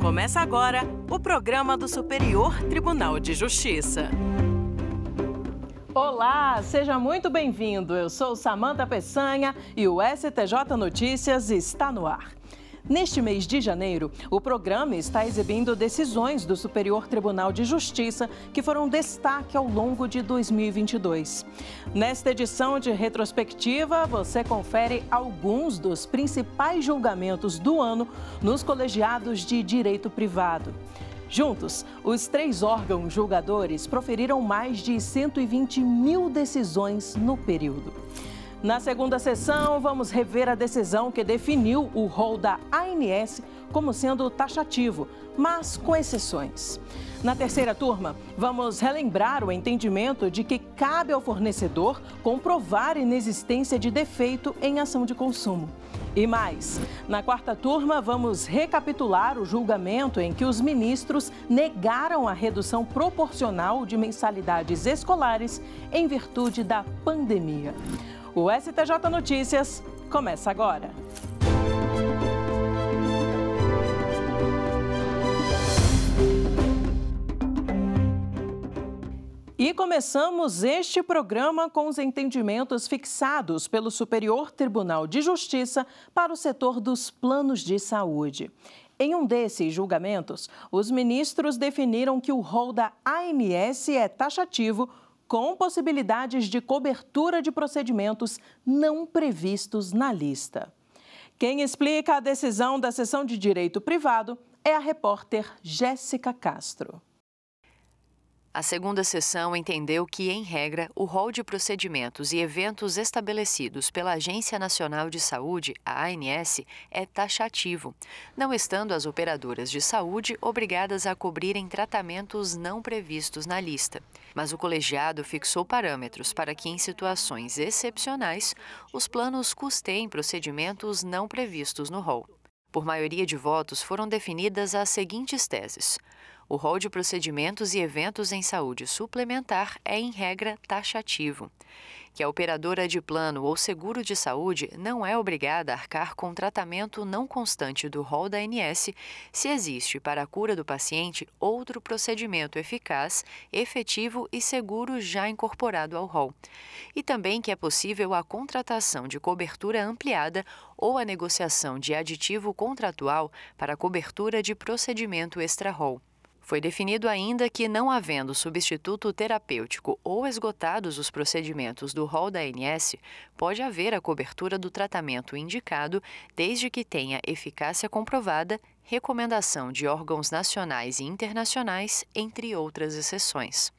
Começa agora o programa do Superior Tribunal de Justiça. Olá, seja muito bem-vindo. Eu sou Samanta Peçanha e o STJ Notícias está no ar. Neste mês de janeiro, o programa está exibindo decisões do Superior Tribunal de Justiça que foram destaque ao longo de 2022. Nesta edição de retrospectiva, você confere alguns dos principais julgamentos do ano nos colegiados de direito privado. Juntos, os três órgãos julgadores proferiram mais de 120 mil decisões no período. Na segunda sessão, vamos rever a decisão que definiu o rol da ANS como sendo taxativo, mas com exceções. Na terceira turma, vamos relembrar o entendimento de que cabe ao fornecedor comprovar inexistência de defeito em ação de consumo. E mais, na quarta turma, vamos recapitular o julgamento em que os ministros negaram a redução proporcional de mensalidades escolares em virtude da pandemia. O STJ Notícias começa agora. E começamos este programa com os entendimentos fixados pelo Superior Tribunal de Justiça para o setor dos planos de saúde. Em um desses julgamentos, os ministros definiram que o rol da ANS é taxativo com possibilidades de cobertura de procedimentos não previstos na lista. Quem explica a decisão da sessão de direito privado é a repórter Jéssica Castro. A segunda sessão entendeu que, em regra, o rol de procedimentos e eventos estabelecidos pela Agência Nacional de Saúde, a ANS, é taxativo, não estando as operadoras de saúde obrigadas a cobrirem tratamentos não previstos na lista. Mas o colegiado fixou parâmetros para que, em situações excepcionais, os planos custeiem procedimentos não previstos no rol. Por maioria de votos foram definidas as seguintes teses. O rol de procedimentos e eventos em saúde suplementar é, em regra, taxativo. Que a operadora de plano ou seguro de saúde não é obrigada a arcar com tratamento não constante do rol da ANS se existe para a cura do paciente outro procedimento eficaz, efetivo e seguro já incorporado ao rol. E também que é possível a contratação de cobertura ampliada ou a negociação de aditivo contratual para cobertura de procedimento extra-rol. Foi definido ainda que, não havendo substituto terapêutico ou esgotados os procedimentos do rol da ANS, pode haver a cobertura do tratamento indicado desde que tenha eficácia comprovada, recomendação de órgãos nacionais e internacionais, entre outras exceções.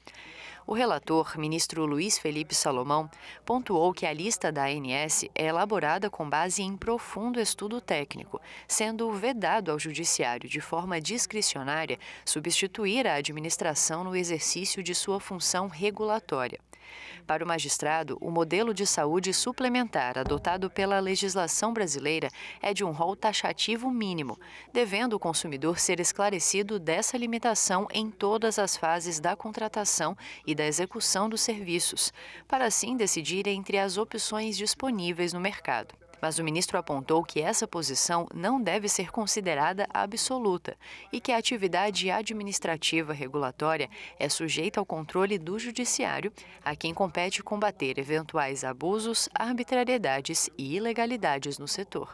O relator, ministro Luiz Felipe Salomão, pontuou que a lista da ANS é elaborada com base em profundo estudo técnico, sendo vedado ao judiciário de forma discricionária substituir a administração no exercício de sua função regulatória. Para o magistrado, o modelo de saúde suplementar adotado pela legislação brasileira é de um rol taxativo mínimo, devendo o consumidor ser esclarecido dessa limitação em todas as fases da contratação e da execução dos serviços, para assim decidir entre as opções disponíveis no mercado. Mas o ministro apontou que essa posição não deve ser considerada absoluta e que a atividade administrativa regulatória é sujeita ao controle do Judiciário, a quem compete combater eventuais abusos, arbitrariedades e ilegalidades no setor.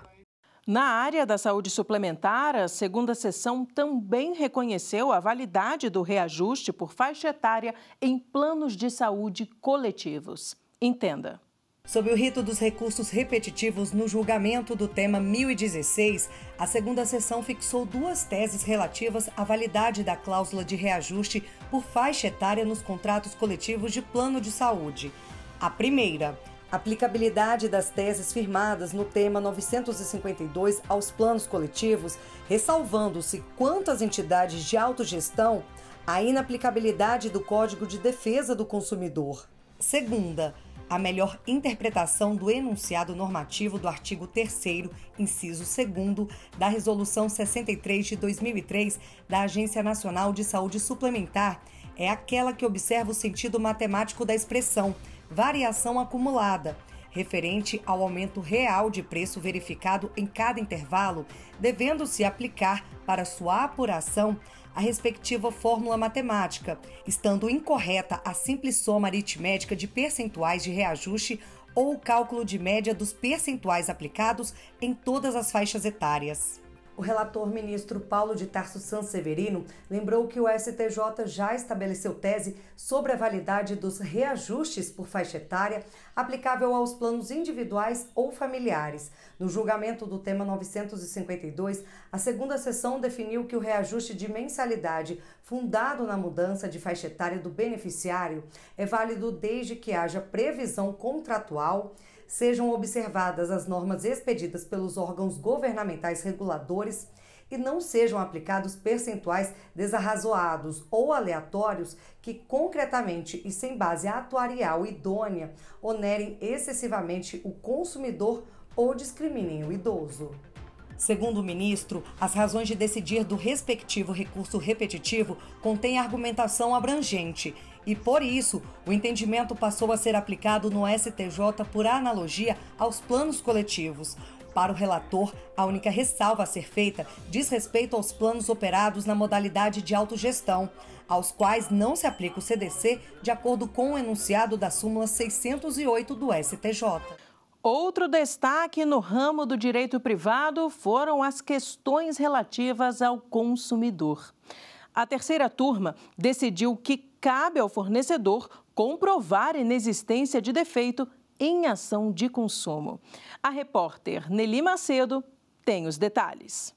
Na área da saúde suplementar, a segunda sessão também reconheceu a validade do reajuste por faixa etária em planos de saúde coletivos. Entenda. Sobre o rito dos recursos repetitivos no julgamento do tema 1016, a segunda sessão fixou duas teses relativas à validade da cláusula de reajuste por faixa etária nos contratos coletivos de plano de saúde. A primeira, aplicabilidade das teses firmadas no tema 952 aos planos coletivos, ressalvando-se quanto às entidades de autogestão a inaplicabilidade do Código de Defesa do Consumidor. Segunda, a melhor interpretação do enunciado normativo do artigo 3 inciso 2 da Resolução 63 de 2003 da Agência Nacional de Saúde Suplementar é aquela que observa o sentido matemático da expressão variação acumulada, referente ao aumento real de preço verificado em cada intervalo, devendo-se aplicar para sua apuração a respectiva fórmula matemática, estando incorreta a simples soma aritmética de percentuais de reajuste ou o cálculo de média dos percentuais aplicados em todas as faixas etárias. O relator ministro Paulo de Tarso Sanseverino lembrou que o STJ já estabeleceu tese sobre a validade dos reajustes por faixa etária aplicável aos planos individuais ou familiares. No julgamento do tema 952, a segunda sessão definiu que o reajuste de mensalidade fundado na mudança de faixa etária do beneficiário é válido desde que haja previsão contratual sejam observadas as normas expedidas pelos órgãos governamentais reguladores e não sejam aplicados percentuais desarrazoados ou aleatórios que concretamente e sem base atuarial idônea onerem excessivamente o consumidor ou discriminem o idoso. Segundo o ministro, as razões de decidir do respectivo recurso repetitivo contêm argumentação abrangente e por isso, o entendimento passou a ser aplicado no STJ por analogia aos planos coletivos. Para o relator, a única ressalva a ser feita diz respeito aos planos operados na modalidade de autogestão, aos quais não se aplica o CDC, de acordo com o enunciado da súmula 608 do STJ. Outro destaque no ramo do direito privado foram as questões relativas ao consumidor. A terceira turma decidiu que cabe ao fornecedor comprovar inexistência de defeito em ação de consumo. A repórter Nelly Macedo tem os detalhes.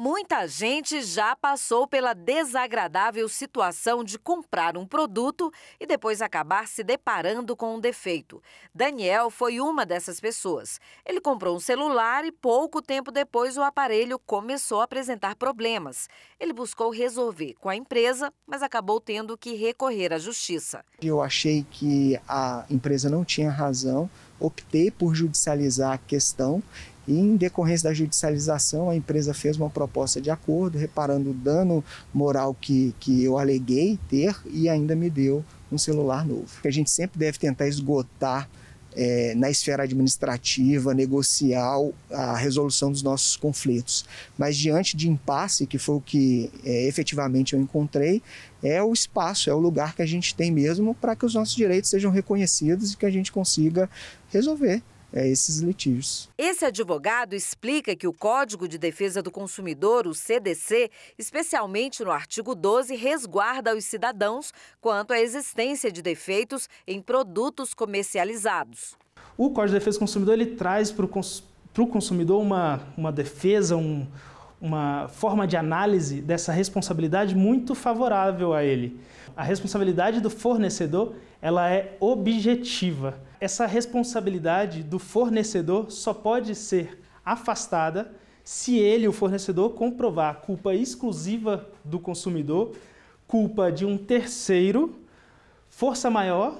Muita gente já passou pela desagradável situação de comprar um produto e depois acabar se deparando com um defeito. Daniel foi uma dessas pessoas. Ele comprou um celular e pouco tempo depois o aparelho começou a apresentar problemas. Ele buscou resolver com a empresa, mas acabou tendo que recorrer à justiça. Eu achei que a empresa não tinha razão, optei por judicializar a questão e em decorrência da judicialização, a empresa fez uma proposta de acordo, reparando o dano moral que, que eu aleguei ter e ainda me deu um celular novo. A gente sempre deve tentar esgotar é, na esfera administrativa, negocial, a resolução dos nossos conflitos. Mas diante de impasse, que foi o que é, efetivamente eu encontrei, é o espaço, é o lugar que a gente tem mesmo para que os nossos direitos sejam reconhecidos e que a gente consiga resolver é, esses litígios. Esse advogado explica que o Código de Defesa do Consumidor, o CDC, especialmente no artigo 12, resguarda os cidadãos quanto à existência de defeitos em produtos comercializados. O Código de Defesa do Consumidor ele traz para o cons consumidor uma, uma defesa, um, uma forma de análise dessa responsabilidade muito favorável a ele. A responsabilidade do fornecedor, ela é objetiva. Essa responsabilidade do fornecedor só pode ser afastada se ele, o fornecedor, comprovar culpa exclusiva do consumidor, culpa de um terceiro, força maior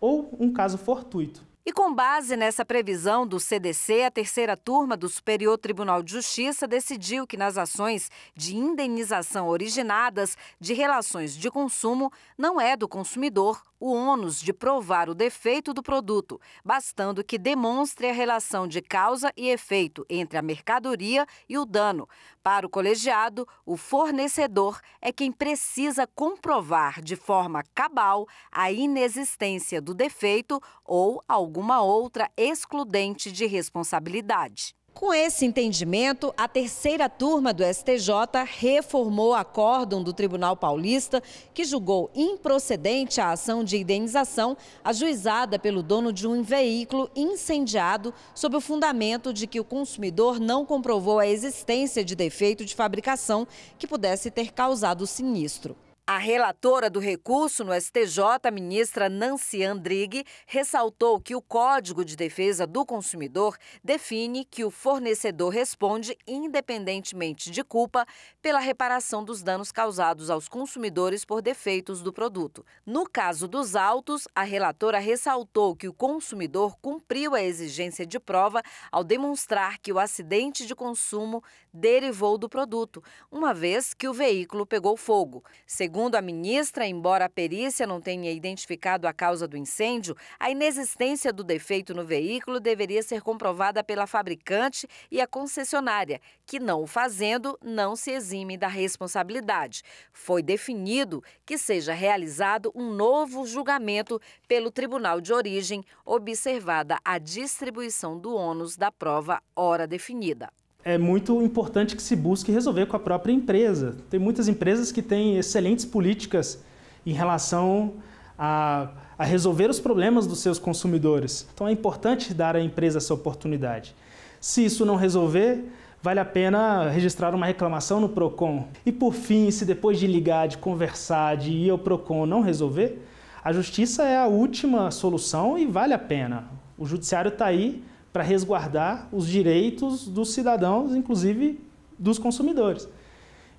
ou um caso fortuito. E com base nessa previsão do CDC, a terceira turma do Superior Tribunal de Justiça decidiu que nas ações de indenização originadas de relações de consumo, não é do consumidor o ônus de provar o defeito do produto, bastando que demonstre a relação de causa e efeito entre a mercadoria e o dano. Para o colegiado, o fornecedor é quem precisa comprovar de forma cabal a inexistência do defeito ou algum alguma outra excludente de responsabilidade. Com esse entendimento, a terceira turma do STJ reformou a acórdão do Tribunal Paulista, que julgou improcedente a ação de indenização ajuizada pelo dono de um veículo incendiado sob o fundamento de que o consumidor não comprovou a existência de defeito de fabricação que pudesse ter causado o sinistro. A relatora do recurso no STJ, ministra Nancy Andrighi, ressaltou que o Código de Defesa do Consumidor define que o fornecedor responde, independentemente de culpa, pela reparação dos danos causados aos consumidores por defeitos do produto. No caso dos autos, a relatora ressaltou que o consumidor cumpriu a exigência de prova ao demonstrar que o acidente de consumo derivou do produto, uma vez que o veículo pegou fogo. Segundo Segundo a ministra, embora a perícia não tenha identificado a causa do incêndio, a inexistência do defeito no veículo deveria ser comprovada pela fabricante e a concessionária, que não o fazendo, não se exime da responsabilidade. Foi definido que seja realizado um novo julgamento pelo tribunal de origem, observada a distribuição do ônus da prova hora definida é muito importante que se busque resolver com a própria empresa. Tem muitas empresas que têm excelentes políticas em relação a, a, resolver os problemas dos seus consumidores. Então é importante dar à empresa essa oportunidade. Se isso não resolver, vale a pena registrar uma reclamação no PROCON. E por fim, se depois de ligar, de conversar, de ir ao PROCON não resolver, a justiça é a última solução e vale a pena. O judiciário está aí para resguardar os direitos dos cidadãos, inclusive dos consumidores.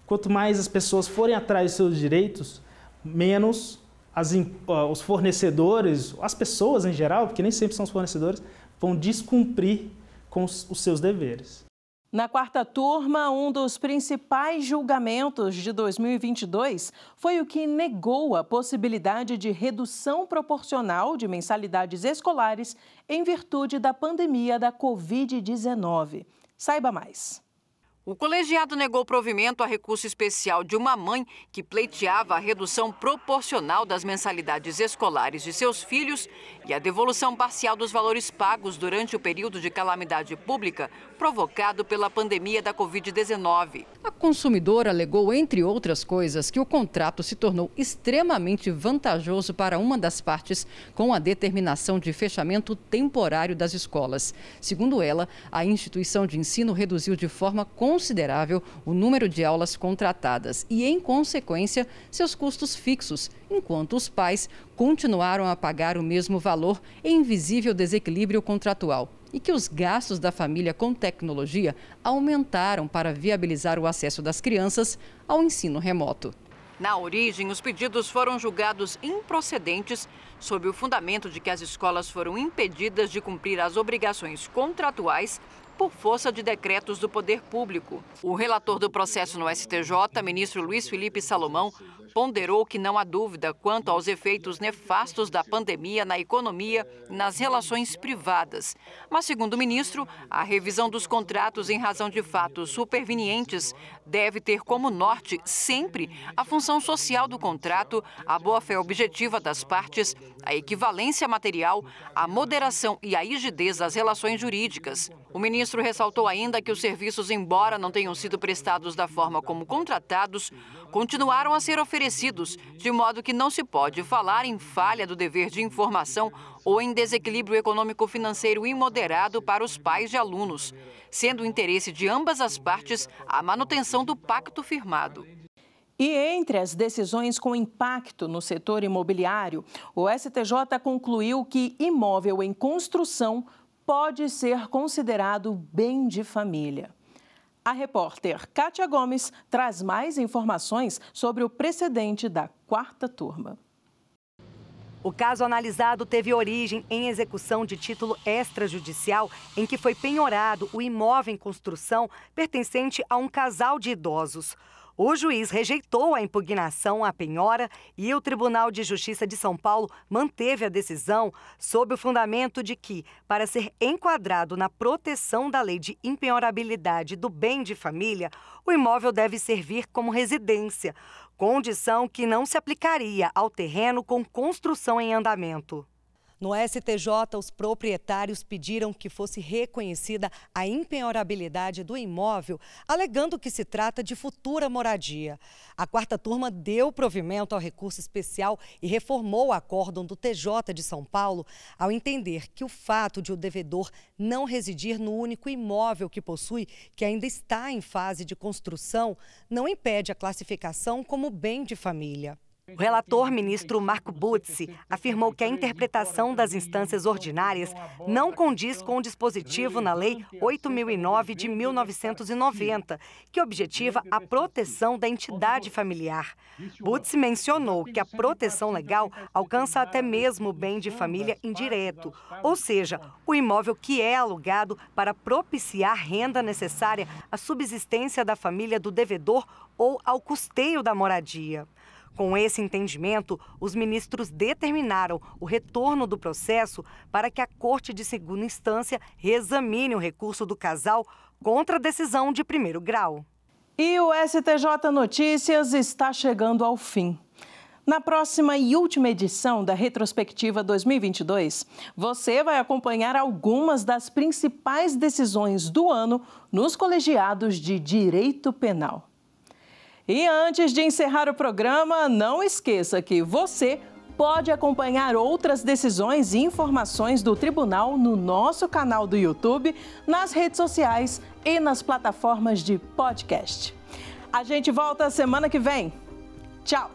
Quanto mais as pessoas forem atrás dos seus direitos, menos as, os fornecedores, as pessoas em geral, porque nem sempre são os fornecedores, vão descumprir com os seus deveres. Na quarta turma, um dos principais julgamentos de 2022 foi o que negou a possibilidade de redução proporcional de mensalidades escolares em virtude da pandemia da Covid-19. Saiba mais. O colegiado negou provimento a recurso especial de uma mãe que pleiteava a redução proporcional das mensalidades escolares de seus filhos e a devolução parcial dos valores pagos durante o período de calamidade pública provocado pela pandemia da Covid-19. A consumidora alegou, entre outras coisas, que o contrato se tornou extremamente vantajoso para uma das partes com a determinação de fechamento temporário das escolas. Segundo ela, a instituição de ensino reduziu de forma considerável o número de aulas contratadas e, em consequência, seus custos fixos, enquanto os pais continuaram a pagar o mesmo valor em visível desequilíbrio contratual e que os gastos da família com tecnologia aumentaram para viabilizar o acesso das crianças ao ensino remoto. Na origem, os pedidos foram julgados improcedentes sob o fundamento de que as escolas foram impedidas de cumprir as obrigações contratuais por força de decretos do poder público. O relator do processo no STJ, ministro Luiz Felipe Salomão, ponderou que não há dúvida quanto aos efeitos nefastos da pandemia na economia e nas relações privadas. Mas, segundo o ministro, a revisão dos contratos em razão de fatos supervenientes deve ter como norte sempre a função social do contrato, a boa-fé objetiva das partes, a equivalência material, a moderação e a rigidez das relações jurídicas. O ministro ministro ressaltou ainda que os serviços, embora não tenham sido prestados da forma como contratados, continuaram a ser oferecidos, de modo que não se pode falar em falha do dever de informação ou em desequilíbrio econômico-financeiro imoderado para os pais de alunos, sendo o interesse de ambas as partes a manutenção do pacto firmado. E entre as decisões com impacto no setor imobiliário, o STJ concluiu que imóvel em construção pode ser considerado bem de família. A repórter Kátia Gomes traz mais informações sobre o precedente da quarta turma. O caso analisado teve origem em execução de título extrajudicial em que foi penhorado o imóvel em construção pertencente a um casal de idosos. O juiz rejeitou a impugnação à penhora e o Tribunal de Justiça de São Paulo manteve a decisão sob o fundamento de que, para ser enquadrado na proteção da lei de impenhorabilidade do bem de família, o imóvel deve servir como residência, condição que não se aplicaria ao terreno com construção em andamento. No STJ, os proprietários pediram que fosse reconhecida a impenhorabilidade do imóvel, alegando que se trata de futura moradia. A quarta turma deu provimento ao recurso especial e reformou o acórdão do TJ de São Paulo ao entender que o fato de o devedor não residir no único imóvel que possui, que ainda está em fase de construção, não impede a classificação como bem de família. O relator ministro Marco Butzi afirmou que a interpretação das instâncias ordinárias não condiz com o dispositivo na Lei 8009 de 1990, que objetiva a proteção da entidade familiar. Butzi mencionou que a proteção legal alcança até mesmo o bem de família indireto, ou seja, o imóvel que é alugado para propiciar renda necessária à subsistência da família do devedor ou ao custeio da moradia. Com esse entendimento, os ministros determinaram o retorno do processo para que a Corte de Segunda Instância reexamine o recurso do casal contra a decisão de primeiro grau. E o STJ Notícias está chegando ao fim. Na próxima e última edição da Retrospectiva 2022, você vai acompanhar algumas das principais decisões do ano nos colegiados de direito penal. E antes de encerrar o programa, não esqueça que você pode acompanhar outras decisões e informações do tribunal no nosso canal do YouTube, nas redes sociais e nas plataformas de podcast. A gente volta semana que vem. Tchau!